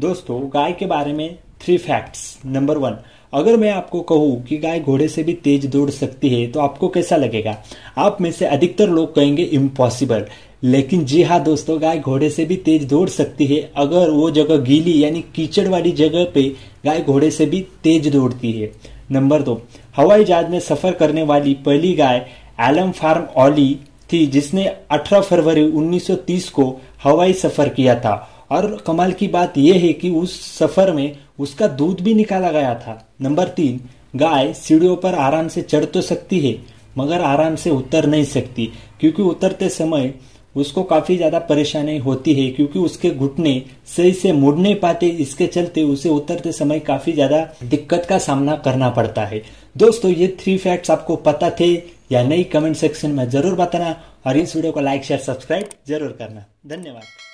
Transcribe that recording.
दोस्तों गाय के बारे में थ्री फैक्ट्स नंबर वन अगर मैं आपको कहूँ कि गाय घोड़े से भी तेज दौड़ सकती है तो आपको कैसा लगेगा आप में से अधिकतर लोग कहेंगे इम्पॉसिबल लेकिन जी हाँ दोस्तों गाय घोड़े से भी तेज दौड़ सकती है अगर वो जगह गीली यानी कीचड़ वाली जगह पे गाय घोड़े से भी तेज दौड़ती है नंबर दो हवाई जहाज में सफर करने वाली पहली गाय एलम फार्म ऑली थी जिसने 18 फरवरी 1930 को हवाई सफर किया था और कमाल की बात यह है कि उस सफर में उसका दूध भी निकाला गया था नंबर तीन गाय सीढ़ियों पर आराम से चढ़ तो सकती है मगर आराम से उतर नहीं सकती क्योंकि उतरते समय उसको काफी ज्यादा परेशानी होती है क्योंकि उसके घुटने सही से मुड़ नहीं पाते इसके चलते उसे उतरते समय काफी ज्यादा दिक्कत का सामना करना पड़ता है दोस्तों ये थ्री फैक्ट्स आपको पता थे या नहीं कमेंट सेक्शन में जरूर बताना और इस वीडियो को लाइक शेयर सब्सक्राइब जरूर करना धन्यवाद